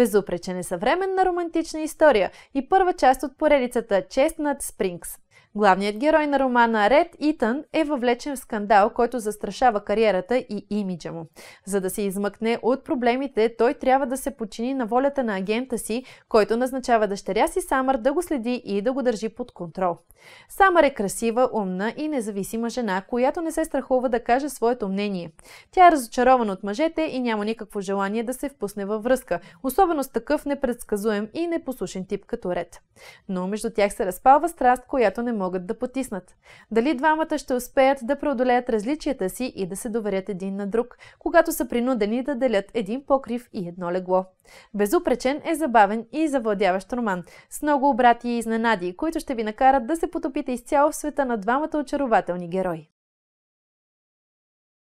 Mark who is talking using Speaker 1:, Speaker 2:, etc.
Speaker 1: Безупречен е съвременна романтична история и първа част от поредицата Честнат Спрингс. Главният герой на романа Ред Итън е въвлечен в скандал, който застрашава кариерата и имиджа му. За да се измъкне от проблемите, той трябва да се подчини на волята на агента си, който назначава дъщеря си Самър да го следи и да го държи под контрол. Самър е красива, умна и независима жена, която не се страхува да каже своето мнение. Тя е разочарована от мъжете и няма никакво желание да се впусне във връзка, особено с такъв непредсказуем и непослушен тип като Ред. Но между тях се разпалва страст, която не могат да потиснат. Дали двамата ще успеят да преодолеят различията си и да се доверят един на друг, когато са принудени да делят един покрив и едно легло. Безупречен е забавен и завладяващ роман, с много обрати и изненади, които ще ви накарат да се потопите изцяло в света на двамата очарователни герои.